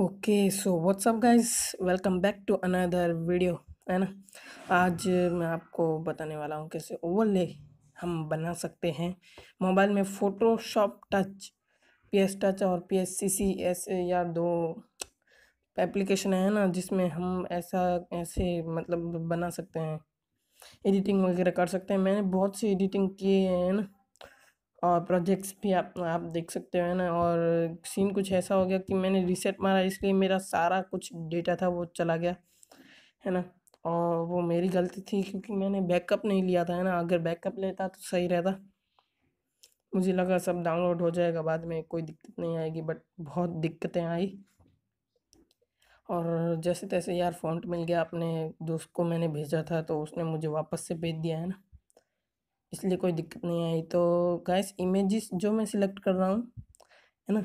okay so what's up guys welcome back to another video है ना आज मैं आपको बताने वाला हूँ कैसे ओवरले हम बना सकते हैं मोबाइल में Photoshop touch P S touch और P S C C S या दो एप्लीकेशन है ना जिसमें हम ऐसा ऐसे मतलब बना सकते हैं एडिटिंग वगैरह कर सकते हैं मैंने बहुत सी एडिटिंग किए हैं ना और प्रोजेक्ट्स भी आप आप देख सकते हो है ना और सीन कुछ ऐसा हो गया कि मैंने रिसेट मारा इसलिए मेरा सारा कुछ डेटा था वो चला गया है ना और वो मेरी गलती थी क्योंकि मैंने बैकअप नहीं लिया था है ना अगर बैकअप लेता तो सही रहता मुझे लगा सब डाउनलोड हो जाएगा बाद में कोई दिक्कत नहीं आएगी बट बहुत दिक्कतें आई और जैसे तैसे यार फ़ॉन्ट मिल गया अपने दोस्त को मैंने भेजा था तो उसने मुझे वापस से भेज दिया है ना इसलिए कोई दिक्कत नहीं आई तो गैस इमेजेस जो मैं सिलेक्ट कर रहा हूँ है ना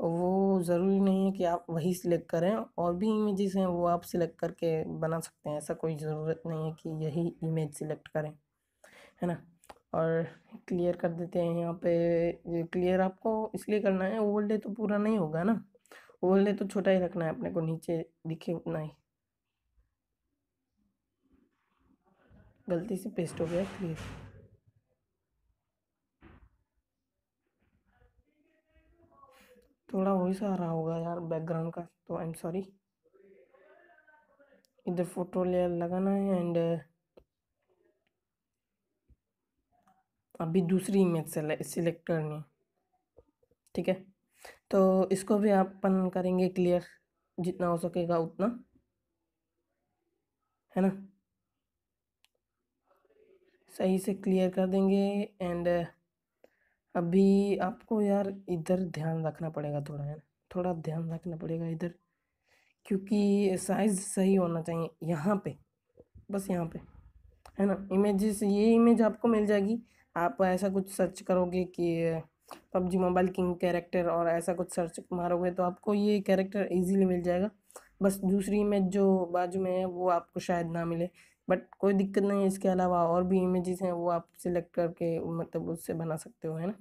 वो ज़रूरी नहीं है कि आप वही सिलेक्ट करें और भी इमेजेस हैं वो आप सिलेक्ट करके बना सकते हैं ऐसा कोई ज़रूरत नहीं है कि यही इमेज सिलेक्ट करें है ना और क्लियर कर देते हैं यहाँ पे क्लियर आपको इसलिए करना है ओवरले तो पूरा नहीं होगा ना ओवरले तो छोटा ही रखना है अपने को नीचे दिखे उतना ही गलती से पेस्ट हो गया क्लियर थोड़ा वही आ रहा होगा यार बैकग्राउंड का तो आई एम सॉरी इधर फोटो लेयर लगाना है एंड अभी दूसरी इमेज से सिलेक्ट करनी है ठीक है तो इसको भी अपन करेंगे क्लियर जितना हो सकेगा उतना है ना सही से क्लियर कर देंगे एंड अभी आपको यार इधर ध्यान रखना पड़ेगा थोड़ा है ना थोड़ा ध्यान रखना पड़ेगा इधर क्योंकि साइज़ सही होना चाहिए यहाँ पे बस यहाँ पे है ना इमेजेस ये इमेज आपको मिल जाएगी आप ऐसा कुछ सर्च करोगे कि पबजी मोबाइल किंग कैरेक्टर और ऐसा कुछ सर्च मारोगे तो आपको ये कैरेक्टर इजीली मिल जाएगा बस दूसरी इमेज जो बाजू में है वो आपको शायद ना मिले बट कोई दिक्कत नहीं है इसके अलावा और भी इमेजेस हैं वो आप सिलेक्ट करके मतलब उससे बना सकते हो है ना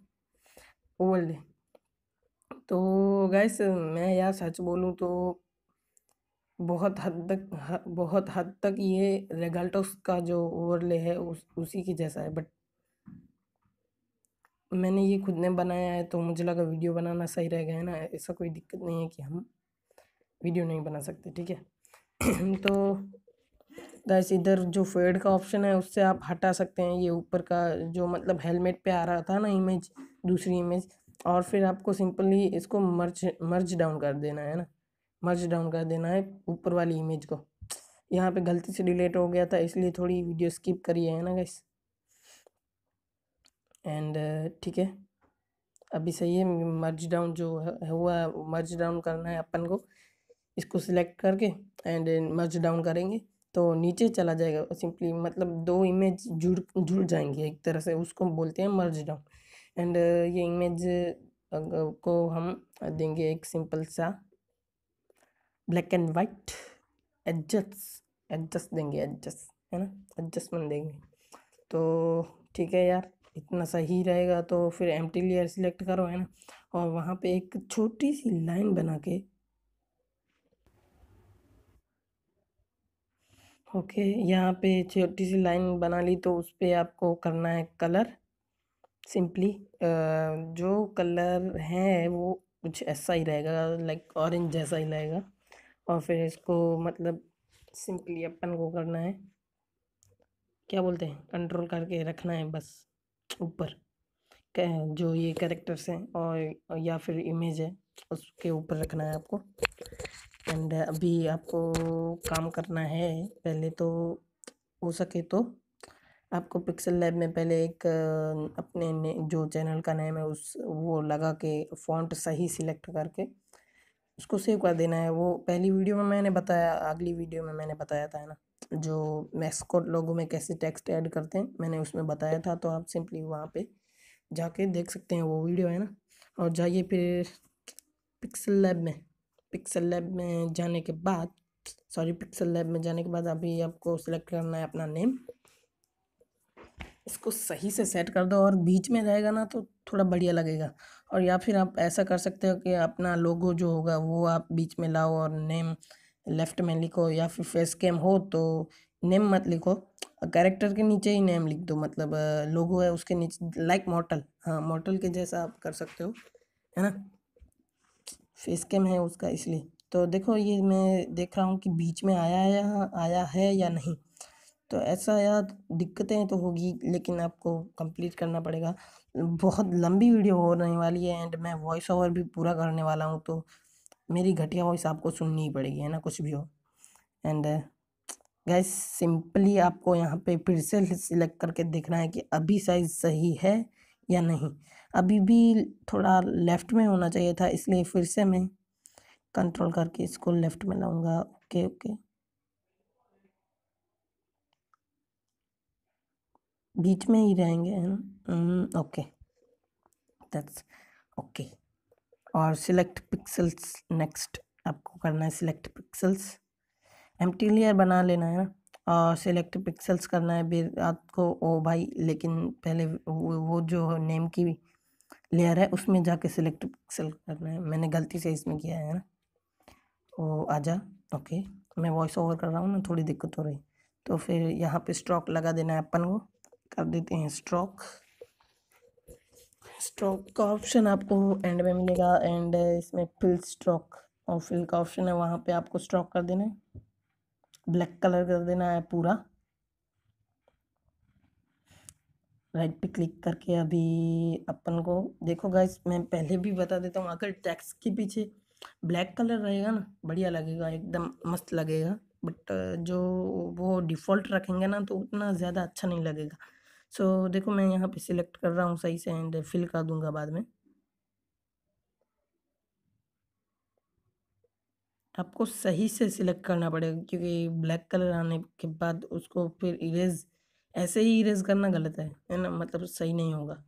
ओवरले तो गैस मैं यार सच बोलूँ तो बहुत हद तक बहुत हद तक ये रेगल्टोस का जो ओवरले है उस उसी की जैसा है बट मैंने ये खुद ने बनाया है तो मुझे लगा वीडियो बनाना सही रहेगा है ना ऐसा कोई दिक्कत नहीं है कि हम वीडियो नहीं बना सकते ठीक है तो गैस इधर जो फेड का ऑप्शन है उससे आप हटा सकते हैं ये ऊपर का जो मतलब हेलमेट पे आ रहा था ना इमेज दूसरी इमेज और फिर आपको सिंपली इसको मर्ज मर्ज डाउन कर देना है ना मर्ज डाउन कर देना है ऊपर वाली इमेज को यहाँ पे गलती से डिलीट हो गया था इसलिए थोड़ी वीडियो स्किप करी है ना गैस एंड ठीक है अभी सही है मर्ज डाउन जो हुआ मर्ज डाउन करना है अपन को इसको सिलेक्ट करके एंड मर्ज डाउन करेंगे तो नीचे चला जाएगा सिंपली मतलब दो इमेज जुड़ जुड़ जाएंगी एक तरह से उसको बोलते हैं मर्ज डाउन एंड ये इमेज को हम देंगे एक सिंपल सा black and white adjust adjust देंगे एडजस्ट है ना एडजस्टमेंट देंगे तो ठीक है यार इतना सही रहेगा तो फिर एम टी लेयर सिलेक्ट करो है ना और वहाँ पे एक छोटी सी लाइन बना के ओके यहाँ पे छोटी सी लाइन बना ली तो उस पर आपको करना है कलर सिंपली जो कलर है वो कुछ ऐसा ही रहेगा लाइक ऑरेंज जैसा ही रहेगा और फिर इसको मतलब सिंपली अपन को करना है क्या बोलते हैं कंट्रोल करके रखना है बस ऊपर जो ये कैरेक्टर्स हैं और या फिर इमेज है उसके ऊपर रखना है आपको एंड अभी आपको काम करना है पहले तो हो सके तो आपको पिक्सल लैब में पहले एक अपने जो चैनल का नेम है उस वो लगा के फॉन्ट सही सिलेक्ट करके उसको सेव कर देना है वो पहली वीडियो में मैंने बताया अगली वीडियो में मैंने बताया था ना जो मैस्कोट लोगों में कैसे टेक्स्ट ऐड करते हैं मैंने उसमें बताया था तो आप सिंपली वहाँ पे जाके देख सकते हैं वो वीडियो है ना और जाइए फिर पिक्सल लैब में पिक्सल लैब में जाने के बाद सॉरी पिक्सल लैब में जाने के बाद अभी आपको सिलेक्ट करना है अपना नेम इसको सही से सेट कर दो और बीच में रहेगा ना तो थोड़ा बढ़िया लगेगा और या फिर आप ऐसा कर सकते हो कि अपना लोगो जो होगा वो आप बीच में लाओ और नेम लेफ़्ट में लिखो या फिर फेस कैम हो तो नेम मत लिखो कैरेक्टर के नीचे ही नेम लिख दो मतलब लोगो है उसके नीचे लाइक मॉडल हाँ मॉडल के जैसा आप कर सकते हो है ना फेस कैम है उसका इसलिए तो देखो ये मैं देख रहा हूँ कि बीच में आया है आया है या नहीं तो ऐसा यार दिक्कतें तो होगी लेकिन आपको कंप्लीट करना पड़ेगा बहुत लंबी वीडियो हो वाली है एंड मैं वॉइस ओवर भी पूरा करने वाला हूँ तो मेरी घटिया वॉइस आपको सुननी ही पड़ेगी है ना कुछ भी हो एंड गैस सिंपली आपको यहाँ पे फिर से सिलेक्ट करके देखना है कि अभी साइज़ सही है या नहीं अभी भी थोड़ा लेफ़्ट में होना चाहिए था इसलिए फिर से मैं कंट्रोल करके इसको लेफ़्ट में लाऊंगा ओके ओके बीच में ही रहेंगे है ना ओके दैट्स ओके और सिलेक्ट पिक्सल्स नेक्स्ट आपको करना है सिलेक्ट पिक्सल्स एम लेयर बना लेना है ना और सिलेक्ट पिक्सल्स करना है फिर आपको ओ भाई लेकिन पहले वो, वो जो नेम की लेयर है उसमें जाके सिलेक्ट पिक्सल करना है मैंने गलती से इसमें किया है ना ओ जा ओके मैं वॉइस ओवर कर रहा हूँ ना थोड़ी दिक्कत हो रही तो फिर यहाँ पे स्ट्रोक लगा देना है अपन को कर देते हैं स्ट्रोक स्ट्रोक का ऑप्शन आपको एंड में मिलेगा एंड इसमें फिल स्ट्रोक और फिल का ऑप्शन है वहाँ पे आपको स्ट्रोक कर देना है ब्लैक कलर कर देना है पूरा राइट पे क्लिक करके अभी अपन को देखो गाइस मैं पहले भी बता देता हूँ अगर टैक्स के पीछे ब्लैक कलर रहेगा ना बढ़िया लगेगा एकदम मस्त लगेगा बट जो वो डिफ़ॉल्ट रखेंगे ना तो उतना ज़्यादा अच्छा नहीं लगेगा सो so, देखो मैं यहाँ पे सिलेक्ट कर रहा हूँ सही से एंड फिल कर दूँगा बाद में आपको सही से सिलेक्ट करना पड़ेगा क्योंकि ब्लैक कलर आने के बाद उसको फिर इरेज ऐसे ही इरेज करना गलत है है ना मतलब सही नहीं होगा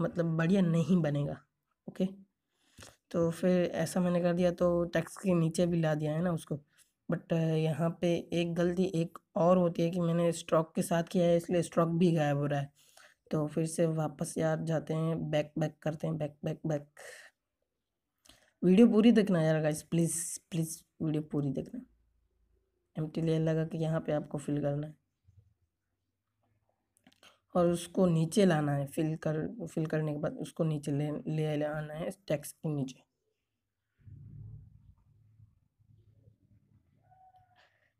मतलब बढ़िया नहीं बनेगा ओके तो फिर ऐसा मैंने कर दिया तो टैक्स के नीचे भी ला दिया है ना उसको बट यहाँ पे एक गलती एक और होती है कि मैंने स्ट्रोक के साथ किया है इसलिए स्ट्रोक भी गायब हो रहा है तो फिर से वापस यार जाते हैं बैक बैक करते हैं बैक बैक बैक वीडियो पूरी देखना यार गाइस प्लीज़ प्लीज़ वीडियो पूरी देखना एम टी लेयर लगा कि यहाँ पे आपको फिल करना है और उसको नीचे लाना है फिल कर फिल करने के बाद उसको नीचे ले ले आना है टैक्स के नीचे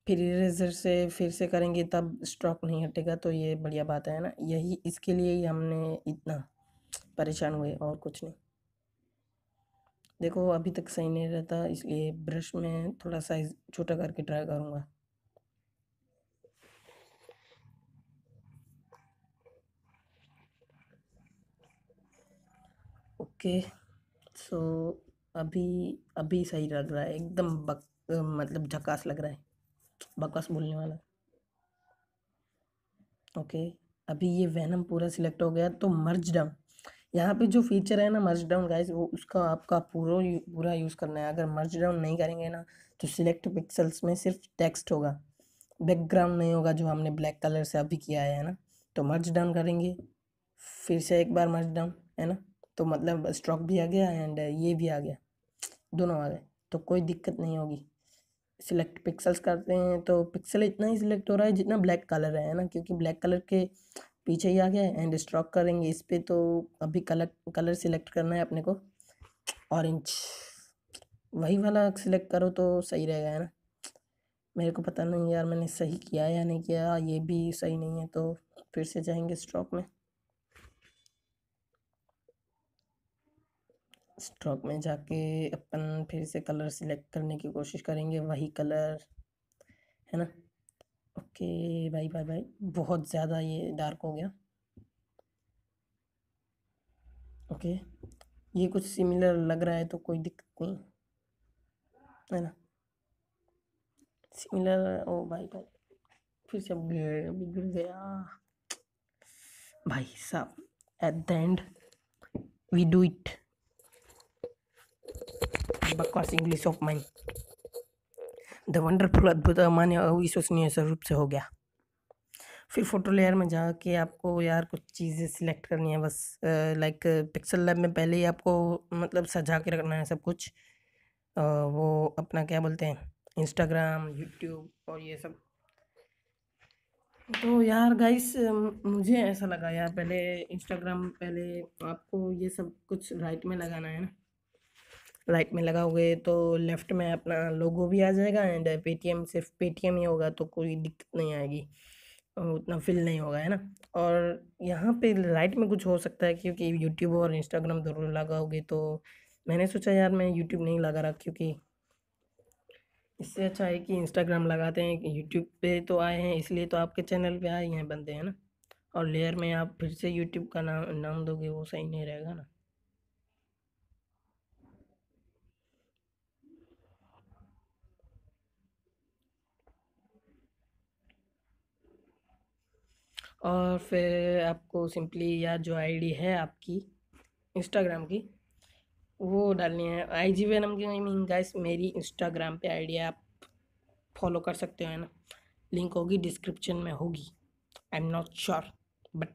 फिर इरेजर से फिर से करेंगे तब स्ट्रोक नहीं हटेगा तो ये बढ़िया बात है ना यही इसके लिए ही हमने इतना परेशान हुए और कुछ नहीं देखो अभी तक सही नहीं रहता इसलिए ब्रश में थोड़ा साइज छोटा करके ट्राई करूँगा ओके सो अभी अभी सही लग रहा है एकदम बक मतलब झकास लग रहा है बकवास बोलने वाला ओके अभी ये वैनम पूरा सिलेक्ट हो गया तो मर्ज डाउन यहाँ पे जो फीचर है ना मर्ज डाउन गाइज वो उसका आपका पूरा पूरा यूज़ करना है अगर मर्ज डाउन नहीं करेंगे ना तो सिलेक्ट पिक्सल्स में सिर्फ टेक्स्ट होगा बैकग्राउंड नहीं होगा जो हमने ब्लैक कलर से अभी किया है ना तो मर्ज डाउन करेंगे फिर से एक बार मर्ज डाउन है ना तो मतलब स्ट्रॉक भी आ गया एंड ये भी आ गया दोनों आ गए तो कोई दिक्कत नहीं होगी सिलेक्ट पिक्सल्स करते हैं तो पिक्सल इतना ही सिलेक्ट हो रहा है जितना ब्लैक कलर है ना क्योंकि ब्लैक कलर के पीछे ही आ गया है एंड स्ट्रॉक करेंगे इस पर तो अभी कलर कलर सिलेक्ट करना है अपने को ऑरेंज वही वाला सिलेक्ट करो तो सही रहेगा है ना मेरे को पता नहीं यार मैंने सही किया या नहीं किया ये भी सही नहीं है तो फिर से जाएंगे स्ट्रॉक में स्टॉक में जाके अपन फिर से कलर सिलेक्ट करने की कोशिश करेंगे वही कलर है ना ओके भाई बाय बाय बहुत ज़्यादा ये डार्क हो गया ओके ये कुछ सिमिलर लग रहा है तो कोई दिक्कत नहीं है ना सिमिलर ओ भाई भाई फिर से बिगड़ गया भाई साहब at the end we do it बकवास English of mine the wonderful अद्भुत अमान्य अविश्वसनीय स्वरूप से हो गया फिर फोटो लेयर में जाके आपको यार कुछ चीज़ें सिलेक्ट करनी है बस लाइक पिक्सल लैब में पहले ही आपको मतलब सजा के रखना है सब कुछ आ, वो अपना क्या बोलते हैं इंस्टाग्राम यूट्यूब और ये सब तो यार गाइस मुझे ऐसा लगा यार पहले इंस्टाग्राम पहले आपको ये सब कुछ राइट में लगाना है ना राइट में लगाओगे तो लेफ़्ट में अपना लोगो भी आ जाएगा एंड पेटीएम सिर्फ पेटीएम ही होगा तो कोई दिक्कत नहीं आएगी उतना फिल नहीं होगा है ना और यहाँ पे राइट में कुछ हो सकता है क्योंकि यूट्यूब और इंस्टाग्राम दोनों लगाओगे तो मैंने सोचा यार मैं यूट्यूब नहीं लगा रहा क्योंकि इससे अच्छा है कि इंस्टाग्राम लगाते हैं यूट्यूब पे तो आए हैं इसलिए तो आपके चैनल पे आए हैं बंदे हैं ना और लेयर में आप फिर से यूट्यूब का नाम नाम दोगे वो सही नहीं रहेगा ना और फिर आपको सिंपली या जो आईडी है आपकी इंस्टाग्राम की वो डालनी है आई जी वेनम की मीन गाइस मेरी इंस्टाग्राम पे आईडी आप फॉलो कर सकते हो है ना लिंक होगी डिस्क्रिप्शन में होगी I am not sure but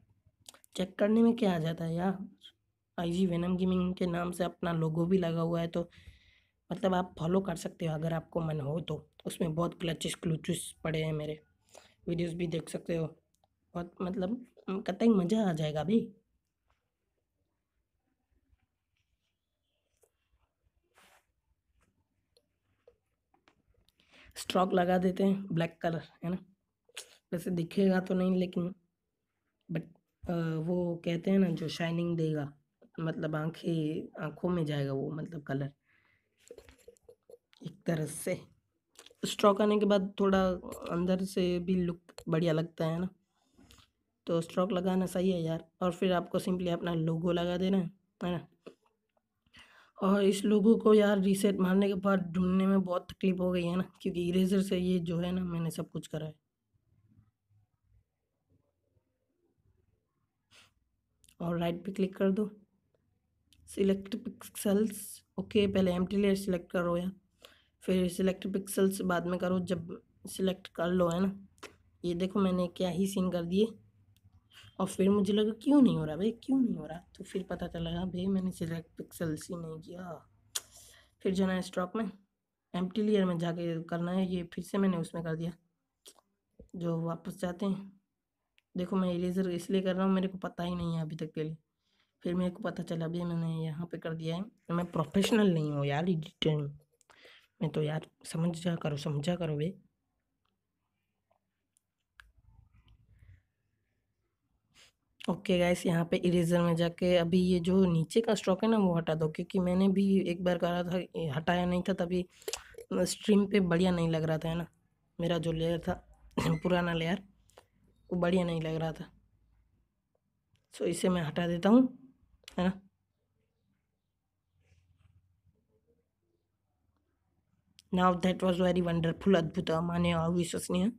check करने में क्या आ जाता है यार आई जी वेनम गेमिंग के नाम से अपना लोगो भी लगा हुआ है तो मतलब आप फॉलो कर सकते हो अगर आपको मन हो तो उसमें बहुत क्लचिस क्लूचिस पड़े हैं मेरे वीडियोस भी देख सकते हो बहुत मतलब कतई मज़ा आ जाएगा भाई स्ट्रॉक लगा देते हैं ब्लैक कलर है ना वैसे दिखेगा तो नहीं लेकिन बट वो कहते हैं ना जो शाइनिंग देगा मतलब आंखें आंखों में जाएगा वो मतलब कलर एक तरह से स्ट्रॉक आने के बाद थोड़ा अंदर से भी लुक बढ़िया लगता है ना तो स्ट्रोक लगाना सही है यार और फिर आपको सिंपली अपना लोगो लगा देना है ना और इस लोगो को यार रीसेट मारने के बाद ढूंढने में बहुत तकलीफ हो गई है ना क्योंकि इरेजर से ये जो है ना मैंने सब कुछ करा है और राइट पे क्लिक कर दो सिलेक्ट पिक्सल्स ओके पहले एम टी लेयर सिलेक्ट करो यार फिर सिलेक्ट पिक्सल्स बाद में करो जब सिलेक्ट कर लो है ना ये देखो मैंने क्या ही सीन कर दिए और फिर मुझे लगा क्यों नहीं हो रहा भाई क्यों नहीं हो रहा तो फिर पता चला हाँ भाई मैंने सिलेक्ट पिक्सल्स ही नहीं किया फिर जाना है स्टॉक में एम लेयर में जाके करना है ये फिर से मैंने उसमें कर दिया जो वापस जाते हैं देखो मैं इरेजर इसलिए कर रहा हूँ मेरे को पता ही नहीं है अभी तक के लिए फिर मेरे को पता चला अभी मैंने यहाँ पे कर दिया है मैं प्रोफेशनल नहीं हूँ यार एडिटर में तो यार समझ जा करो समझा करो भाई ओके गाइस यहाँ पे इरेज़र में जाके अभी ये जो नीचे का स्ट्रोक है ना वो हटा दो क्योंकि मैंने भी एक बार करा था हटाया नहीं था तभी स्ट्रीम पे बढ़िया नहीं लग रहा था है ना मेरा जो लेयर था पुराना लेयर वो बढ़िया नहीं लग रहा था सो इसे मैं हटा देता हूँ है ना now that was very wonderful अद्भुत मान्य और विश्वसनीय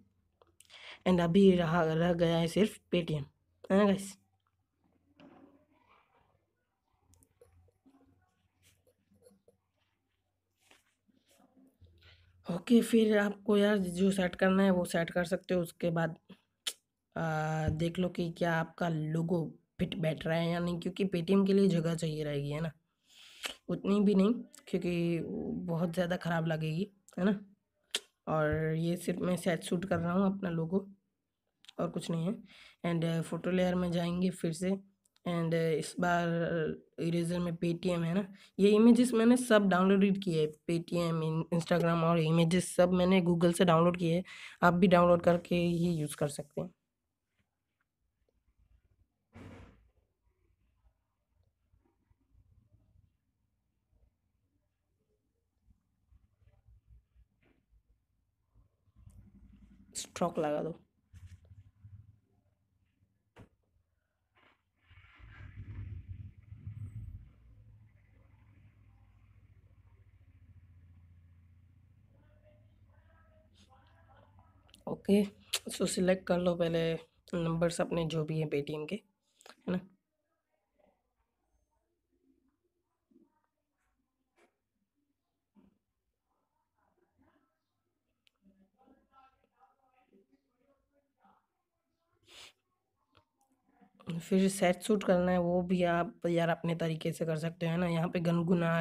एंड अभी रहा रह गया है सिर्फ पेटीएम है ना गाइस ओके फिर आपको यार जो सेट करना है वो सेट कर सकते हो उसके बाद आ, देख लो कि क्या आपका लोगो फिट बैठ रहा है या नहीं क्योंकि पेटीएम के लिए जगह चाहिए रहेगी है ना उतनी भी नहीं क्योंकि बहुत ज़्यादा ख़राब लगेगी है ना और ये सिर्फ मैं सेट सूट कर रहा हूँ अपना लोगो और कुछ नहीं है एंड फोटो लेयर में जाएंगे फिर से एंड uh, इस बार इरेजर में पेटीएम है ना ये इमेजेस मैंने सब डाउनलोड किए है पेटीएम इंस्टाग्राम और इमेजेस सब मैंने गूगल से डाउनलोड किए हैं आप भी डाउनलोड करके ही यूज़ कर सकते हैं स्ट्रोक लगा दो ओके सो सिलेक्ट कर लो पहले नंबर्स अपने जो भी हैं पेटीएम के है ना फिर सेट सूट करना है वो भी आप यार अपने तरीके से कर सकते हैं ना यहाँ पे गनगुना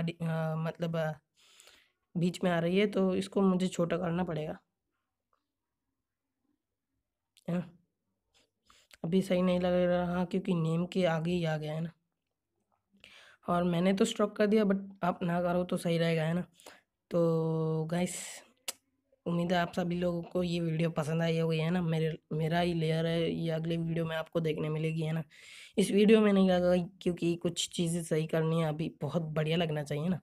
मतलब बीच में आ रही है तो इसको मुझे छोटा करना पड़ेगा अभी सही नहीं लग रहा क्योंकि नेम के आगे ही आ गया है ना और मैंने तो स्ट्रोक कर दिया बट आप ना करो तो सही रहेगा है ना तो गाइस उम्मीद है आप सभी लोगों को ये वीडियो पसंद आई होगी है ना मेरे मेरा ही लेयर है ये अगले वीडियो में आपको देखने मिलेगी है ना इस वीडियो में नहीं लगा क्योंकि कुछ चीज़ें सही करनी है अभी बहुत बढ़िया लगना चाहिए ना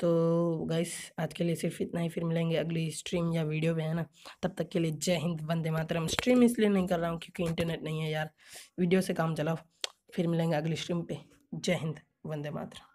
तो गाइस आज के लिए सिर्फ इतना ही फिर मिलेंगे अगली स्ट्रीम या वीडियो में है ना तब तक के लिए जय हिंद वंदे मातरम स्ट्रीम इसलिए नहीं कर रहा हूँ क्योंकि इंटरनेट नहीं है यार वीडियो से काम चलाओ फिर मिलेंगे अगली स्ट्रीम पर जय हिंद वंदे मातरम